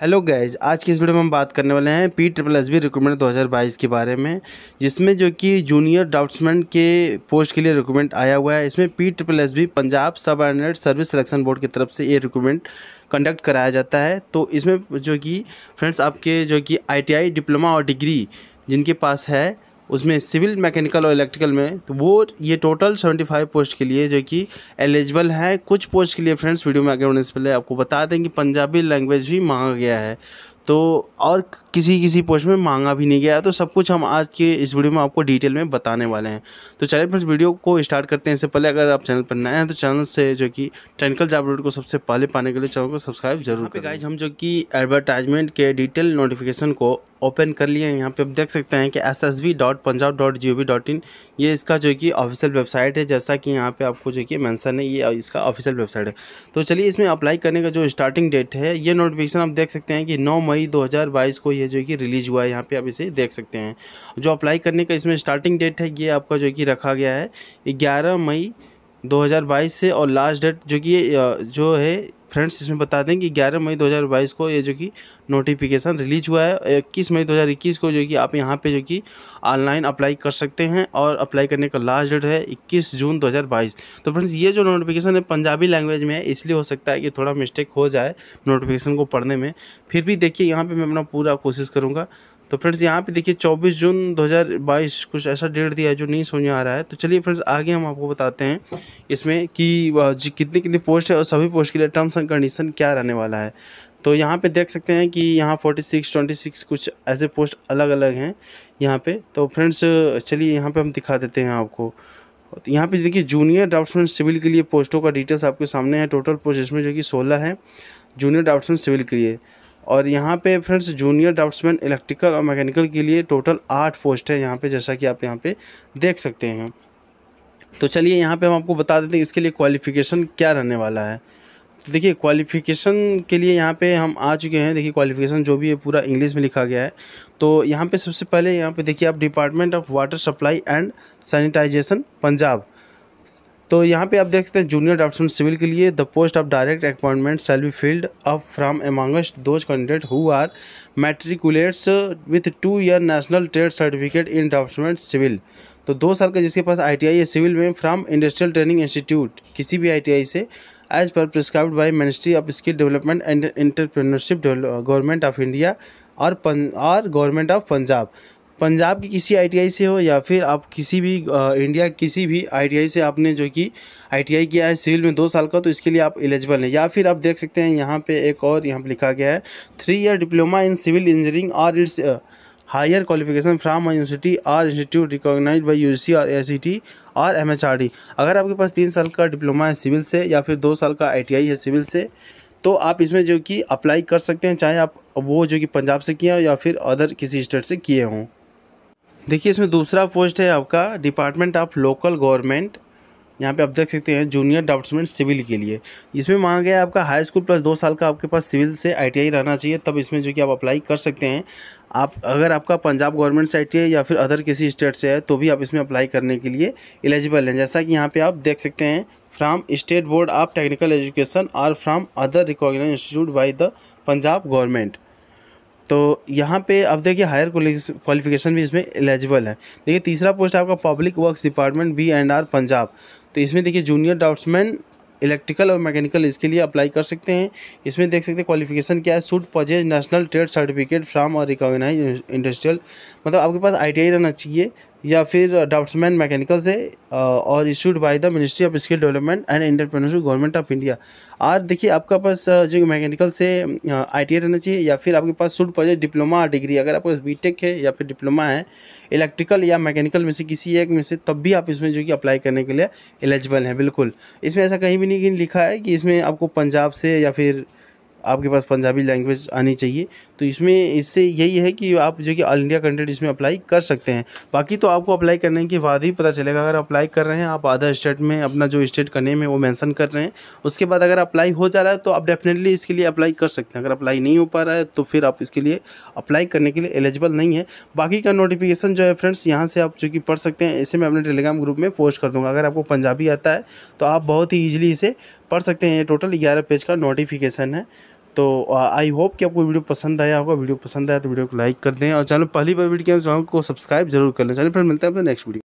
hello guys आज की इस वीडियो में हम बात करने वाले हैं P triple S B recruitment दो के बारे में जिसमें जो कि जूनियर ड्राफ्ट्समैन के पोस्ट के लिए रिक्रूटमेंट आया हुआ है इसमें P triple S B Punjab sub and service selection board की तरफ से ये रिक्रूटमेंट कंडक्ट कराया जाता है तो इसमें जो कि फ्रेंड्स आपके जो कि आई डिप्लोमा और डिग्री जिनके पास है उसमें सिविल मैकेनिकल और इलेक्ट्रिकल में तो वो ये टोटल 75 पोस्ट के लिए जो कि एलिजिबल है कुछ पोस्ट के लिए फ्रेंड्स वीडियो में आगे बढ़ने से पहले आपको बता दें कि पंजाबी लैंग्वेज भी मांगा गया है तो और किसी किसी पोस्ट में मांगा भी नहीं गया तो सब कुछ हम आज के इस वीडियो में आपको डिटेल में बताने वाले हैं तो चलिए फ्रेंड्स वीडियो को स्टार्ट करते हैं इससे पहले अगर आप चैनल पर नए हैं तो चैनल से जो कि टेक्निकल जॉब अपडेट को सबसे पहले पाने के लिए चैनल को सब्सक्राइब जरूर करें गाइज हम जो कि एडवर्टाइजमेंट के डिटेल नोटिफिकेशन को ओपन कर लिए हैं यहाँ पे आप देख सकते हैं कि S S B dot Punjab dot G O V dot in ये इसका जो कि ऑफिशियल वेबसाइट है जैसा कि यहाँ पे आपको जो कि मैंसन है ये इसका ऑफिशियल वेबसाइट है तो चलिए इसमें अप्लाई करने का जो स्टार्टिंग डेट है ये नोटिफिकेशन आप देख सकते हैं कि नौ मई मई 2022 को यह जो कि रिलीज़ हुआ है यहाँ पे आप इसे देख सकते हैं जो अप्लाई करने का इसमें स्टार्टिंग डेट है ये आपका जो कि रखा गया है ग्यारह मई 2022 से और लास्ट डेट जो कि जो है फ्रेंड्स इसमें बता दें कि 11 मई 2022 को ये जो कि नोटिफिकेशन रिलीज हुआ है 21 मई 2021 को जो कि आप यहाँ पे जो कि ऑनलाइन अप्लाई कर सकते हैं और अप्लाई करने का लास्ट डेट है 21 जून 2022 तो फ्रेंड्स ये जो नोटिफिकेशन है पंजाबी लैंग्वेज में है इसलिए हो सकता है कि थोड़ा मिस्टेक हो जाए नोटिफिकेशन को पढ़ने में फिर भी देखिए यहाँ पर मैं अपना पूरा कोशिश करूँगा तो फ्रेंड्स यहाँ पे देखिए 24 जून 2022 कुछ ऐसा डेट दिया है जो नहीं समझ आ रहा है तो चलिए फ्रेंड्स आगे हम आपको बताते हैं इसमें कि कितनी कितनी पोस्ट है और सभी पोस्ट के लिए टर्म्स एंड कंडीशन क्या रहने वाला है तो यहाँ पे देख सकते हैं कि यहाँ 46, 26 कुछ ऐसे पोस्ट अलग अलग हैं यहाँ पे तो फ्रेंड्स चलिए यहाँ पे हम दिखा देते हैं आपको तो यहाँ पे देखिए जूनियर ड्राफ्टमैन सिविल के लिए पोस्टों का डिटेल्स आपके सामने है टोटल पोस्ट इसमें जो कि सोलह है जूनियर ड्राफ्टमैन सिविल के लिए और यहाँ पे फ्रेंड्स जूनियर ड्राफ्ट्समैन इलेक्ट्रिकल और मैकेनिकल के लिए टोटल आठ पोस्ट है यहाँ पे जैसा कि आप यहाँ पे देख सकते हैं तो चलिए यहाँ पे हम आपको बता देते हैं इसके लिए क्वालिफ़िकेशन क्या रहने वाला है तो देखिए क्वालिफ़िकेशन के लिए यहाँ पे हम आ चुके हैं देखिए क्वालिफ़िकेशन जो भी है पूरा इंग्लिश में लिखा गया है तो यहाँ पे सबसे पहले यहाँ पे देखिए आप department of water supply and sanitisation Punjab तो यहाँ पे आप देख सकते हैं जूनियर डॉक्टर सिविल के लिए the post of direct appointment shall be filled up from amongst those candidate who are matriculates with two year national trade certificate in डॉक्टरमेंट सिविल तो दो साल का जिसके पास आईटीआई है सिविल में फ्राम इंडस्ट्रियल ट्रेनिंग इंस्टीट्यूट किसी भी आईटीआई से as per prescribed by ministry of skill development and entrepreneurship government of India और और गवर्नमेंट ऑफ पंजाब पंजाब की किसी आईटीआई से हो या फिर आप किसी भी आ, इंडिया किसी भी आईटीआई से आपने जो कि आईटीआई किया है सिविल में दो साल का तो इसके लिए आप एलिजिबल हैं या फिर आप देख सकते हैं यहाँ पे एक और यहाँ पे लिखा गया है three year diploma in civil engineering और its higher qualification from university और institute recognise by U C और ए सी टी और एम एच आर डी अगर आपके पास तीन साल का डिप्लोमा है सिविल से या फिर दो साल का आई टी आई है सिविल से तो आप इसमें जो कि अप्लाई कर सकते हैं चाहे आप वो जो कि पंजाब से किए हों या फिर अदर किसी स्टेट से किए हों देखिए इसमें दूसरा पोस्ट है आपका डिपार्टमेंट ऑफ लोकल गवर्नमेंट यहाँ पे आप देख सकते हैं जूनियर डाउट्समेंट सिविल के लिए इसमें मांगा गया है आपका हाई स्कूल प्लस दो साल का आपके पास सिविल से आईटीआई रहना चाहिए तब इसमें जो कि आप अप्लाई कर सकते हैं आप अगर आपका पंजाब गवर्नमेंट से आई या फिर अदर किसी स्टेट से है तो भी आप इसमें अप्लाई करने के लिए एलिजिबल हैं जैसा कि यहाँ पर आप देख सकते हैं from state board of technical education और from other recognise institute by the Punjab government तो यहाँ पे अब देखिए हायर क्वालिफिकेशन भी इसमें एलिजिबल है देखिए तीसरा पोस्ट आपका public works department B and R Punjab तो इसमें देखिए जूनियर ड्राफ्ट्समैन इलेक्ट्रिकल और मैकेनिकल इसके लिए अप्लाई कर सकते हैं इसमें देख सकते हैं क्वालिफिकेशन क्या है सूट पजेज नेशनल ट्रेड सर्टिफिकेट फ्राम और रिकॉगनाइज इंडस्ट्रियल मतलब आपके पास आई रहना चाहिए या फिर ड्राफ्ट्समैन मैकेनिकल से और issued by the ministry of skill development and entrepreneurship government of India और देखिए आपका पास uh, जो मैकेनिकल से आई टी रहना चाहिए या फिर आपके पास सूट पर डिप्लोमा डिग्री अगर आपके पास बी टेक है या फिर डिप्लोमा है इलेक्ट्रिकल या मैकेनिकल में से किसी एक में से तब भी आप इसमें जो कि अप्लाई करने के लिए एलिजिबल हैं बिल्कुल इसमें ऐसा कहीं भी नहीं लिखा है कि इसमें आपको पंजाब से या फिर आपके पास पंजाबी लैंग्वेज आनी चाहिए तो इसमें इससे यही है कि आप जो कि ऑल इंडिया कंटेंट इसमें अप्लाई कर सकते हैं बाकी तो आपको अप्लाई करने के बाद ही पता चलेगा अगर अप्लाई कर रहे हैं आप आधा स्टेट में अपना जो स्टेट का नेम है वो मैंसन कर रहे हैं उसके बाद अगर अप्लाई हो जा रहा है तो आप डेफिनेटली इसके लिए अप्लाई कर सकते हैं अगर अप्लाई नहीं हो पा रहा है तो फिर आप इसके लिए अप्लाई करने के लिए एलिजिबल नहीं है बाकी का नोटिफिकेशन जो है फ्रेंड्स यहाँ से आप जो कि पढ़ सकते हैं इसे मैं अपने टेलीग्राम ग्रुप में पोस्ट कर दूँगा अगर आपको पंजाबी आता है तो आप बहुत ही ईजिली इसे पढ़ सकते हैं ये टोटल ग्यारह पेज का नोटिफिकेशन है तो आई होप कि आपको वीडियो पसंद आया होगा वीडियो पसंद आया तो वीडियो को लाइक कर दें और चैनल पहली बार वीडियो तो चैनल को सब्सक्राइब जरूर कर लें चलिए फिर मिलते हैं अपने नेक्स्ट वीडियो